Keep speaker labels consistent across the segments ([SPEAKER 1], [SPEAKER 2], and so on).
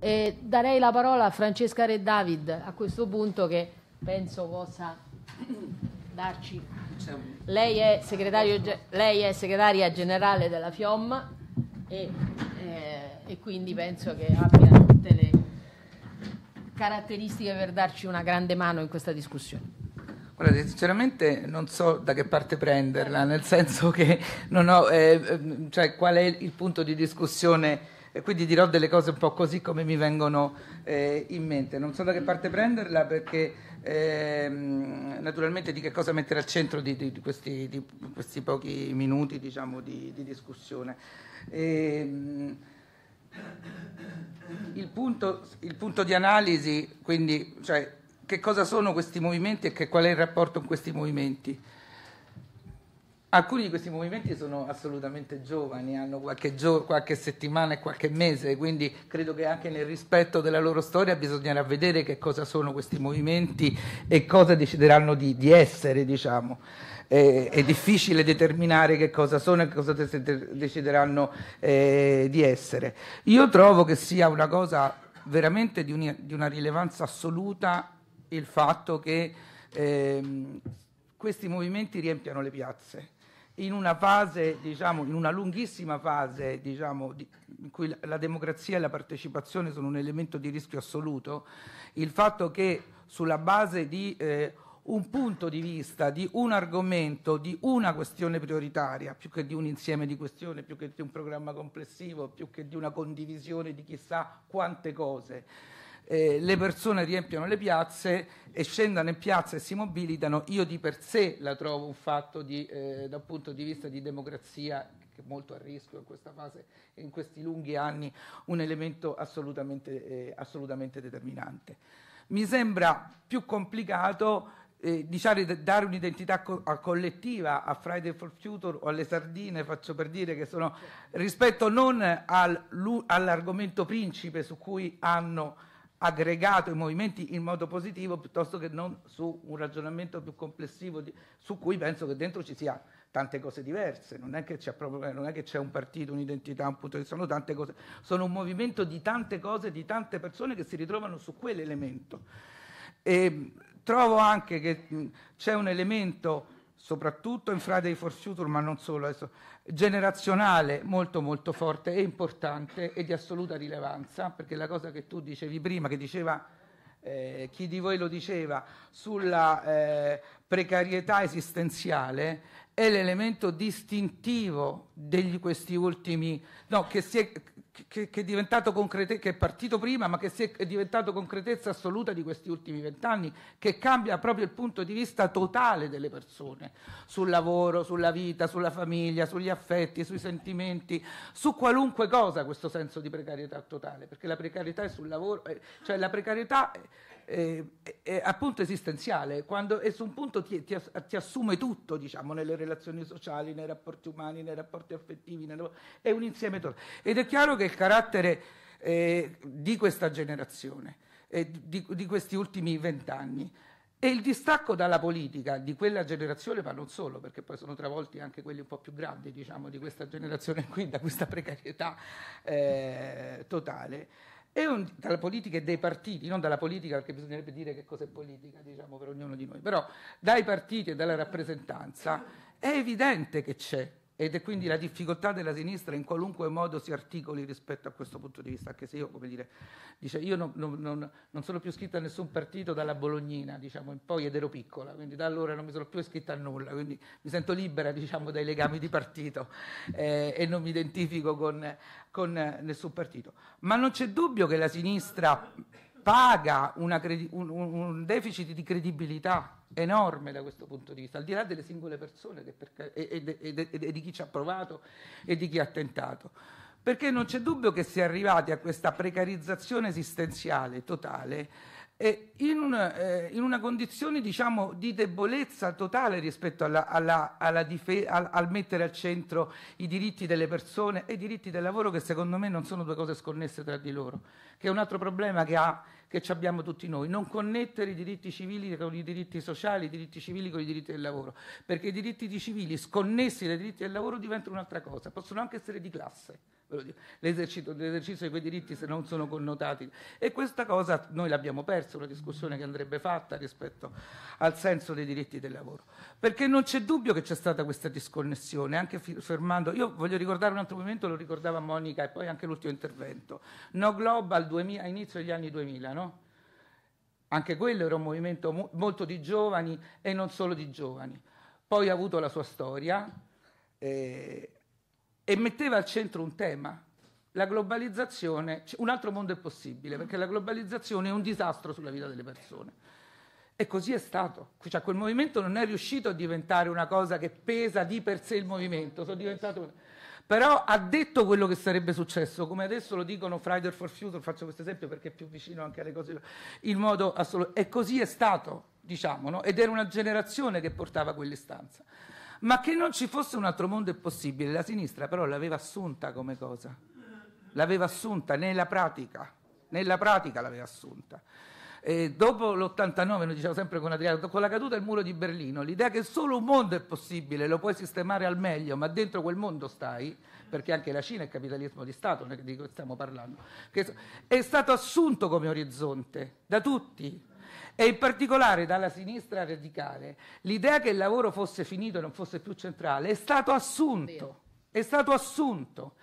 [SPEAKER 1] E darei la parola a Francesca Re David a questo punto che penso possa darci. Lei è, lei è segretaria generale della FIOM e, eh, e quindi penso che abbia tutte le caratteristiche per darci una grande mano in questa discussione. Guardate, sinceramente non so da che parte prenderla, nel senso che non ho, eh, cioè, qual è il punto di discussione e quindi dirò delle cose un po' così come mi vengono eh, in mente. Non so da che parte prenderla perché ehm, naturalmente di che cosa mettere al centro di, di, questi, di questi, pochi minuti diciamo, di, di, discussione. E, ehm, il, punto, il punto, di analisi, quindi, cioè, che cosa sono questi movimenti e che, qual è il rapporto con questi movimenti? Alcuni di questi movimenti sono assolutamente giovani, hanno qualche, gio- qualche, settimana e qualche mese, quindi credo che anche nel rispetto della loro storia bisognerà vedere che cosa sono questi movimenti e cosa decideranno di, di essere, diciamo. Eh, è difficile determinare che cosa sono e cosa de- decideranno eh, di essere. Io trovo che sia una cosa veramente di, un- di una rilevanza assoluta il fatto che ehm, questi movimenti riempiano le piazze in una fase, diciamo, in una lunghissima fase, diciamo, di, in cui la, democrazia e la partecipazione sono un elemento di rischio assoluto, il fatto che sulla base di eh, un punto di vista, di un argomento, di una questione prioritaria, più che di un insieme di questioni, più che di un programma complessivo, più che di una condivisione di chissà quante cose, eh, le persone riempiono le piazze e scendano in piazza e si mobilitano, io di per sé la trovo un fatto di, eh, dal punto di vista di democrazia che è molto a rischio in questa fase e in questi lunghi anni, un elemento assolutamente, eh, assolutamente determinante. Mi sembra più complicato eh, diciamo, dare un'identità co- collettiva a Friday for Future o alle sardine, faccio per dire che sono rispetto non al, all'argomento principe su cui hanno aggregato i movimenti in modo positivo piuttosto che non su un ragionamento più complessivo di, su cui penso che dentro ci sia tante cose diverse, non è che c'è, proprio, non è che c'è un partito, un'identità, un punto di vista, sono tante cose, sono un movimento di tante cose, di tante persone che si ritrovano su quell'elemento. E trovo anche che c'è un elemento soprattutto in Friday for Future, ma non solo, adesso, generazionale molto molto forte e importante e di assoluta rilevanza, perché la cosa che tu dicevi prima, che diceva eh, chi di voi lo diceva, sulla eh, precarietà esistenziale è l'elemento distintivo di questi ultimi, no, che, è, che, che, è diventato concrete, che è partito prima, ma che è, è diventato concretezza assoluta di questi ultimi vent'anni, che cambia proprio il punto di vista totale delle persone sul lavoro, sulla vita, sulla famiglia, sugli affetti, sui sentimenti, su qualunque cosa questo senso di precarietà totale, perché la precarietà è sul lavoro, eh, cioè la precarietà eh, eh, appunto esistenziale, quando e su un punto ti, ti, ti, assume tutto, diciamo, nelle relazioni sociali, nei rapporti umani, nei rapporti affettivi, nel, è un insieme totale. Ed è chiaro che il carattere eh, di questa generazione, eh, di, di, questi ultimi vent'anni, e il distacco dalla politica di quella generazione, ma non solo, perché poi sono travolti anche quelli un po' più grandi, diciamo, di questa generazione qui, da questa precarietà eh, totale un, dalla politica e dai partiti, non dalla politica perché bisognerebbe dire che cos'è politica diciamo, per ognuno di noi, però dai partiti e dalla rappresentanza è evidente che c'è ed è quindi la difficoltà della sinistra in qualunque modo si articoli rispetto a questo punto di vista, anche se io, come dire, dice, io non, non, non sono più iscritta a nessun partito dalla Bolognina, diciamo, in poi ed ero piccola, quindi da allora non mi sono più iscritta a nulla, quindi mi sento libera, diciamo, dai legami di partito eh, e non mi identifico con, con nessun partito. Ma non c'è dubbio che la sinistra paga credi- un, un deficit di credibilità enorme da questo punto di vista, al di là delle singole persone per, e, e, e, e di chi ci ha provato e di chi ha tentato. Perché non c'è dubbio che si è arrivati a questa precarizzazione esistenziale totale eh, in, una, eh, in, una, condizione diciamo, di debolezza totale rispetto alla, alla, alla al, al, mettere al centro i diritti delle persone e i diritti del lavoro che secondo me non sono due cose sconnesse tra di loro, che è un altro problema che, ha, che abbiamo tutti noi, non connettere i diritti civili con i diritti sociali, i diritti civili con i diritti del lavoro, perché i diritti di civili sconnessi dai diritti del lavoro diventano un'altra cosa, possono anche essere di classe l'esercizio, l'esercizio di quei diritti se non sono connotati. E questa cosa noi l'abbiamo persa, una discussione che andrebbe fatta rispetto al senso dei diritti del lavoro. Perché non c'è dubbio che c'è stata questa disconnessione, anche fermando, io voglio ricordare un altro momento, lo ricordava Monica e poi anche l'ultimo intervento, No Global 2000, a inizio degli anni 2000, no? Anche quello era un movimento molto di giovani e non solo di giovani. Poi ha avuto la sua storia, eh, e metteva al centro un tema. La globalizzazione, cioè, un altro mondo è possibile, perché la globalizzazione è un disastro sulla vita delle persone. E così è stato. Cioè, quel movimento non è riuscito a diventare una cosa che pesa di per sé il movimento. Però ha detto quello che sarebbe successo, come adesso lo dicono Friday for Future, faccio questo esempio perché è più vicino anche alle cose, in modo assoluto. E così è stato, diciamo, no? ed era una generazione che portava quell'istanza ma che non ci fosse un altro mondo è possibile. La sinistra però l'aveva assunta come cosa, l'aveva assunta nella pratica, nella pratica l'aveva assunta. E dopo l'89, noi diciamo sempre con Adriano, con la caduta del muro di Berlino, l'idea che solo un mondo è possibile, lo puoi sistemare al meglio, ma dentro quel mondo stai, perché anche la Cina è capitalismo di Stato, di cui stiamo parlando, è stato assunto come orizzonte da tutti, e in particolare dalla sinistra radicale, l'idea che il lavoro fosse finito e non fosse più centrale è stato assunto è stato assunto.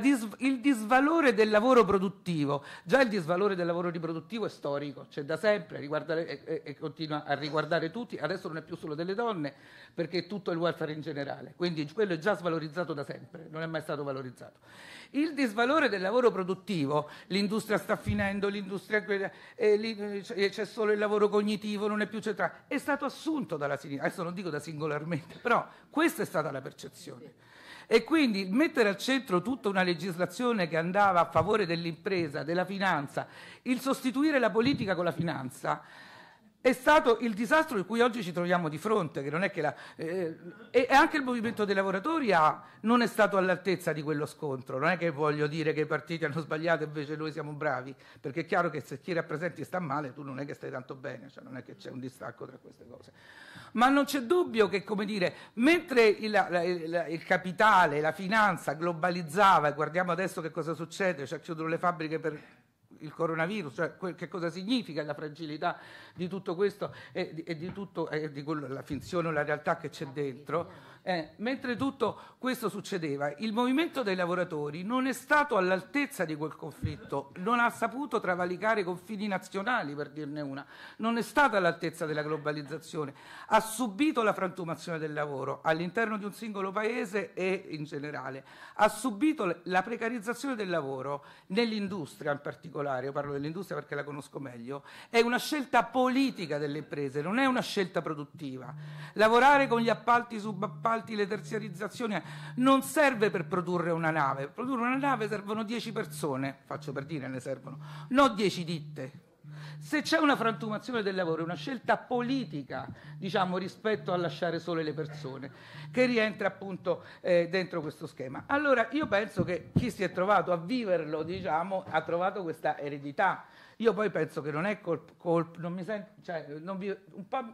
[SPEAKER 1] Dis il disvalore del lavoro produttivo, già il disvalore del lavoro riproduttivo è storico, c'è da sempre e, e, continua a riguardare tutti, adesso non è più solo delle donne perché tutto il welfare in generale, quindi quello è già svalorizzato da sempre, non è mai stato valorizzato. Il disvalore del lavoro produttivo, l'industria sta finendo, l'industria, eh, c'è solo il lavoro cognitivo, non è più centrale, è stato assunto dalla sinistra, adesso non dico da singolarmente, però questa è stata la percezione. E quindi mettere al centro tutta una legislazione che andava a favore dell'impresa, della finanza, il sostituire la politica con la finanza, è stato il disastro di cui oggi ci troviamo di fronte, che non è che la, eh, eh, e anche il movimento dei lavoratori ha, non è stato all'altezza di quello scontro, non è che voglio dire che i partiti hanno sbagliato e invece noi siamo bravi, perché è chiaro che se chi rappresenti sta male tu non è che stai tanto bene, cioè non è che c'è un distacco tra queste cose. Ma non c'è dubbio che, come dire, mentre il, la, il, il capitale, la finanza globalizzava, e guardiamo adesso che cosa succede, cioè chiudono le fabbriche per il coronavirus, cioè quel, che cosa significa la fragilità di tutto questo e di, e di, tutto, e di quello, la finzione o la realtà che c'è dentro eh, mentre tutto questo succedeva, il movimento dei lavoratori non è stato all'altezza di quel conflitto, non ha saputo travalicare i confini nazionali, per dirne una, non è stato all'altezza della globalizzazione, ha subito la frantumazione del lavoro all'interno di un singolo paese e in generale, ha subito la precarizzazione del lavoro nell'industria in particolare, io parlo dell'industria perché la conosco meglio, è una scelta politica delle imprese, non è una scelta produttiva. Lavorare con gli appalti subappalti appalti, le terziarizzazioni, non serve per produrre una nave. Per produrre una nave servono 10 persone, faccio per dire, ne servono, non 10 ditte. Se c'è una frantumazione del lavoro, è una scelta politica, diciamo, rispetto a lasciare sole le persone, che rientra appunto eh, dentro questo schema. Allora io penso che chi si è trovato a viverlo, diciamo, ha trovato questa eredità. Io poi penso che non è colpa, colp, non mi sento, cioè, non vi, un po'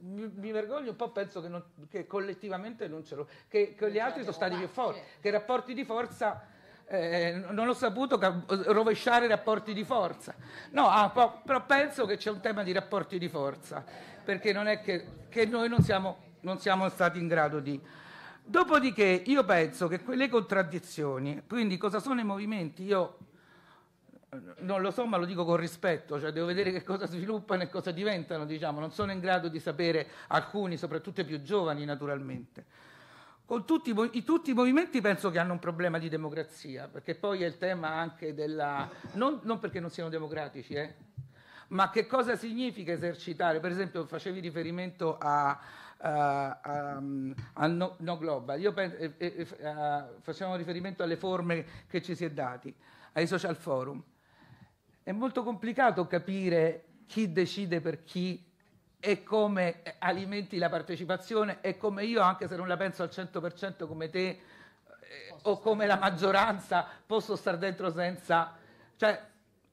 [SPEAKER 1] mi, mi, vergogno, un po' penso che, non, che collettivamente non ce l'ho, che, che gli cioè, altri sono stati più forti, che i rapporti di forza eh, non ho saputo rovesciare i rapporti di forza. No, ah, però penso che c'è un tema di rapporti di forza, perché non è che, che noi non siamo, non siamo stati in grado di... Dopodiché io penso che quelle contraddizioni, quindi cosa sono i movimenti, io non lo so ma lo dico con rispetto, cioè devo vedere che cosa sviluppano e cosa diventano, diciamo, non sono in grado di sapere alcuni, soprattutto i più giovani naturalmente. Con tutti i, tutti, i movimenti penso che hanno un problema di democrazia, perché poi è il tema anche della... non, non perché non siano democratici, eh, ma che cosa significa esercitare? Per esempio facevi riferimento a, a, a, a no, no, Global, io penso, eh, eh, facciamo riferimento alle forme che ci si è dati, ai social forum. È molto complicato capire chi decide per chi e come eh, alimenti la partecipazione e come io, anche se non la penso al 100% come te eh, o come la maggioranza, posso stare dentro senza... Cioè,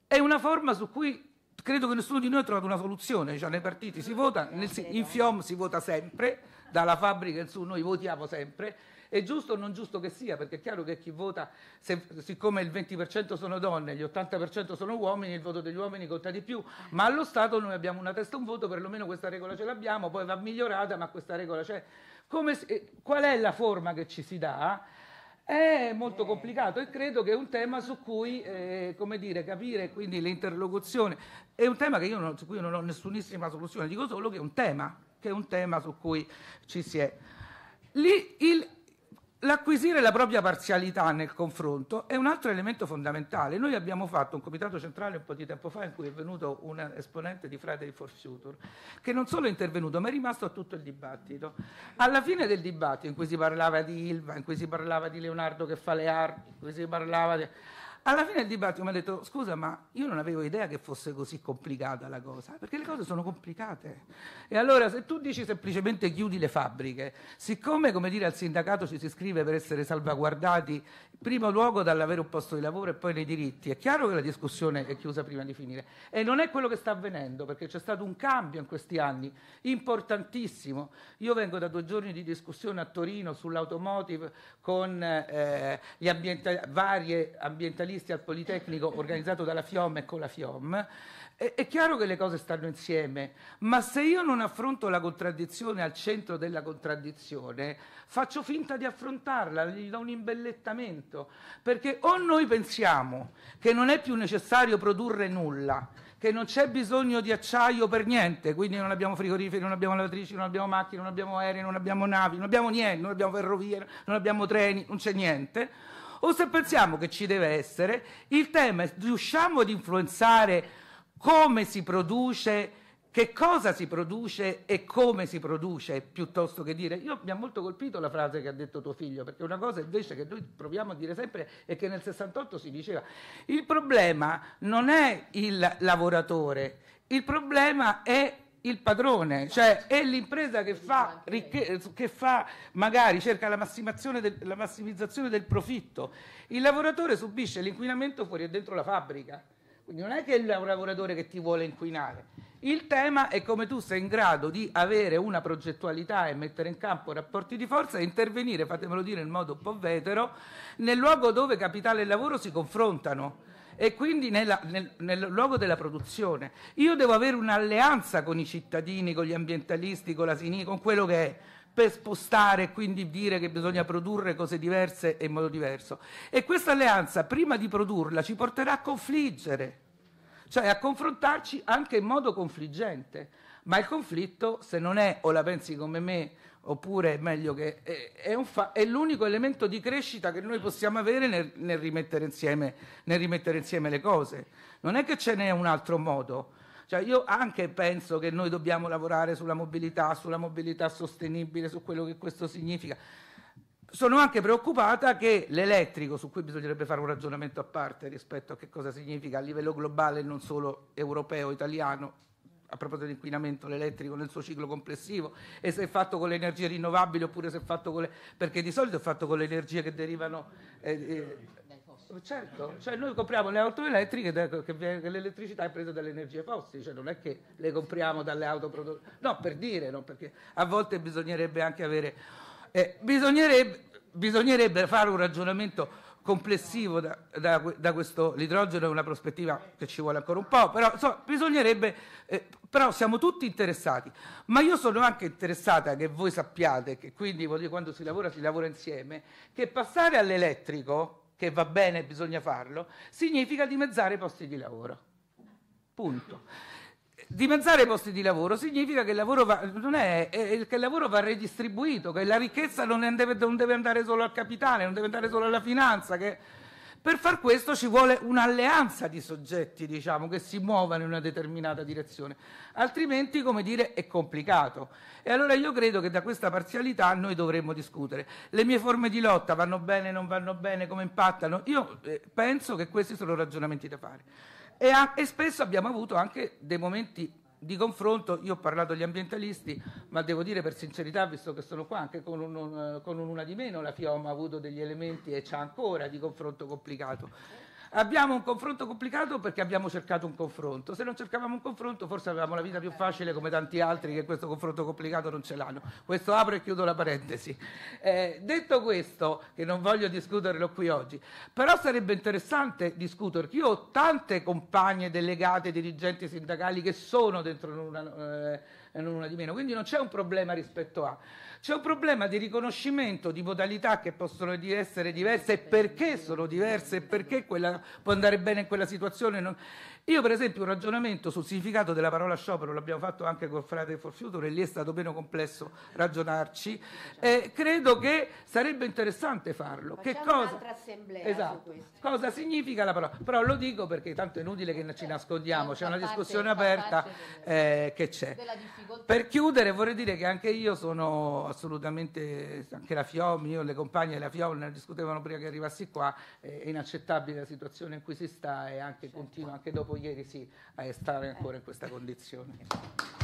[SPEAKER 1] è una forma su cui credo che nessuno di noi ha trovato una soluzione, cioè nei partiti si vota, nel, in FIOM si vota sempre, dalla fabbrica in su noi votiamo sempre, è giusto o non giusto che sia, perché è chiaro che chi vota, se, siccome il 20% sono donne, gli 80% sono uomini, il voto degli uomini conta di più, ma allo Stato noi abbiamo una testa un voto, perlomeno questa regola ce l'abbiamo, poi va migliorata, ma questa regola c'è. Se, eh, qual è la forma che ci si dà? È molto eh. complicato e credo che è un tema su cui eh, come dire, capire quindi l'interlocuzione. È un tema non, su cui non ho nessunissima soluzione, dico solo che è un tema che è un tema su cui ci si è. Lì il, L'acquisire la propria parzialità nel confronto è un altro elemento fondamentale. Noi abbiamo fatto un comitato centrale un po' di tempo fa in cui è venuto un esponente di Friday for Future che non solo è intervenuto ma è rimasto a tutto il dibattito. Alla fine del dibattito in cui si parlava di Ilva, in cui si parlava di Leonardo che fa le armi, in cui si parlava di... Alla fine del dibattito mi ha detto, scusa, ma io non avevo idea che fosse così complicata la cosa, perché le cose sono complicate. E allora se tu dici semplicemente chiudi le fabbriche, siccome, come dire, al sindacato ci si iscrive per essere salvaguardati, in primo luogo dall'avere un posto di lavoro e poi nei diritti, è chiaro che la discussione è chiusa prima di finire. E non è quello che sta avvenendo, perché c'è stato un cambio in questi anni, importantissimo. Io vengo da due giorni di discussione a Torino sull'automotive con eh, ambienta- varie ambientalisti giornalisti al Politecnico organizzato dalla FIOM e con la FIOM, è, è chiaro che le cose stanno insieme, ma se io non affronto la contraddizione al centro della contraddizione, faccio finta di affrontarla, gli do un imbellettamento, perché o noi pensiamo che non è più necessario produrre nulla, che non c'è bisogno di acciaio per niente, quindi non abbiamo frigoriferi, non abbiamo lavatrici, non abbiamo macchine, non abbiamo aerei, non abbiamo navi, non abbiamo niente, non abbiamo ferrovie, non abbiamo treni, non c'è niente o se pensiamo che ci deve essere, il tema è riusciamo ad influenzare come si produce che cosa si produce e come si produce piuttosto che dire io mi ha molto colpito la frase che ha detto tuo figlio perché una cosa invece che noi proviamo a dire sempre è che nel 68 si diceva il problema non è il lavoratore il problema è il padrone, cioè è l'impresa che fa, che fa magari cerca la, del, la massimizzazione del profitto. Il lavoratore subisce l'inquinamento fuori e dentro la fabbrica. Quindi non è che è il lavoratore che ti vuole inquinare. Il tema è come tu sei in grado di avere una progettualità e mettere in campo rapporti di forza e intervenire, fatemelo dire in modo un po' vetero, nel luogo dove capitale e lavoro si confrontano e quindi nella, nel, nel luogo della produzione. Io devo avere un'alleanza con i cittadini, con gli ambientalisti, con la sinistra, con quello che è per spostare e quindi dire che bisogna produrre cose diverse e in modo diverso. E questa alleanza, prima di produrla, ci porterà a confliggere, cioè a confrontarci anche in modo confliggente. Ma il conflitto, se non è o la pensi come me oppure è meglio che eh, è, è, fa- è, l'unico elemento di crescita che noi possiamo avere nel, nel, rimettere insieme, nel, rimettere insieme, le cose. Non è che ce n'è un altro modo. Cioè, io anche penso che noi dobbiamo lavorare sulla mobilità, sulla mobilità sostenibile, su quello che questo significa. Sono anche preoccupata che l'elettrico, su cui bisognerebbe fare un ragionamento a parte rispetto a che cosa significa a livello globale, non solo europeo, italiano, a proposito di inquinamento nel suo ciclo complessivo e se è fatto con le energie rinnovabili oppure se è fatto con le... perché di solito è fatto con le energie che derivano... Eh, eh, Certo, cioè noi compriamo le auto elettriche che, l'elettricità è presa dalle energie fossili, cioè non è che le compriamo dalle auto prodotte, no per dire, no, perché a volte bisognerebbe anche avere, eh, bisognerebbe, bisognerebbe fare un ragionamento complessivo da, da, da questo l'idrogeno è una prospettiva che ci vuole ancora un po', però insomma, bisognerebbe, eh, però siamo tutti interessati, ma io sono anche interessata che voi sappiate, che quindi dire, quando si lavora si lavora insieme, che passare all'elettrico, che va bene, bisogna farlo, significa dimezzare i posti di lavoro. Punto dimezzare i posti di lavoro significa che il lavoro va, è, è, che il lavoro va redistribuito, che la ricchezza non, deve, non deve andare solo al capitale, non deve andare solo alla finanza, che, per far questo ci vuole un'alleanza di soggetti, diciamo, che si muovano in una determinata direzione, altrimenti, come dire, è complicato. E allora io credo che da questa parzialità noi dovremmo discutere. Le mie forme di lotta vanno bene, non vanno bene, come impattano? Io eh, penso che questi sono ragionamenti da fare. E, a, e spesso abbiamo avuto anche dei momenti di confronto, io ho parlato agli ambientalisti, ma devo dire per sincerità, visto che sono qua, anche con, un, con un'una di meno la FIOM ha avuto degli elementi e c'è ancora di confronto complicato. Abbiamo un confronto complicato perché abbiamo cercato un confronto. Se non cercavamo un confronto, forse avevamo la vita più facile come tanti altri che questo confronto complicato non ce l'hanno. Questo apro e chiudo la parentesi. Eh, detto questo, che non voglio discuterlo qui oggi, però sarebbe interessante discutere. Io ho tante compagne delegate, dirigenti sindacali che sono dentro una. Eh, e non una di meno. Quindi non c'è un problema rispetto a, c'è un problema di riconoscimento di modalità che possono essere diverse e perché sono diverse e perché quella può andare bene in quella situazione. Non... Io per esempio un ragionamento sul significato della parola sciopero l'abbiamo fatto anche con Frate for Future e lì è stato meno complesso ragionarci. Eh, credo che sarebbe interessante farlo. Facciamo che cosa, assemblea esatto, cosa significa la parola? Però lo dico perché tanto è inutile che ci nascondiamo, c'è una discussione aperta eh, che c'è. Per chiudere vorrei dire che anche io sono assolutamente, anche la FIOM, io e le compagne della FIOM ne discutevano prima che arrivassi qua, eh, è inaccettabile la situazione in cui si sta e anche, certo. continua anche dopo ieri sì a stare ancora in eh. questa condizione.